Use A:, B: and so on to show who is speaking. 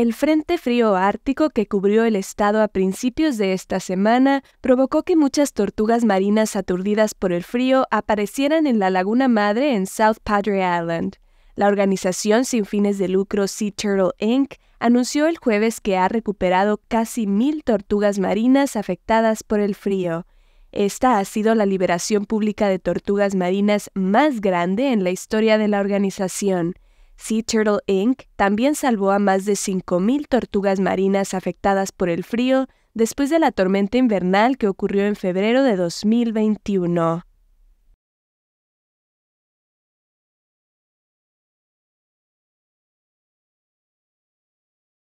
A: El Frente Frío Ártico que cubrió el estado a principios de esta semana provocó que muchas tortugas marinas aturdidas por el frío aparecieran en la Laguna Madre en South Padre Island. La organización sin fines de lucro Sea Turtle Inc. anunció el jueves que ha recuperado casi mil tortugas marinas afectadas por el frío. Esta ha sido la liberación pública de tortugas marinas más grande en la historia de la organización. Sea Turtle Inc. también salvó a más de 5.000 tortugas marinas afectadas por el frío después de la tormenta invernal que ocurrió en febrero de 2021.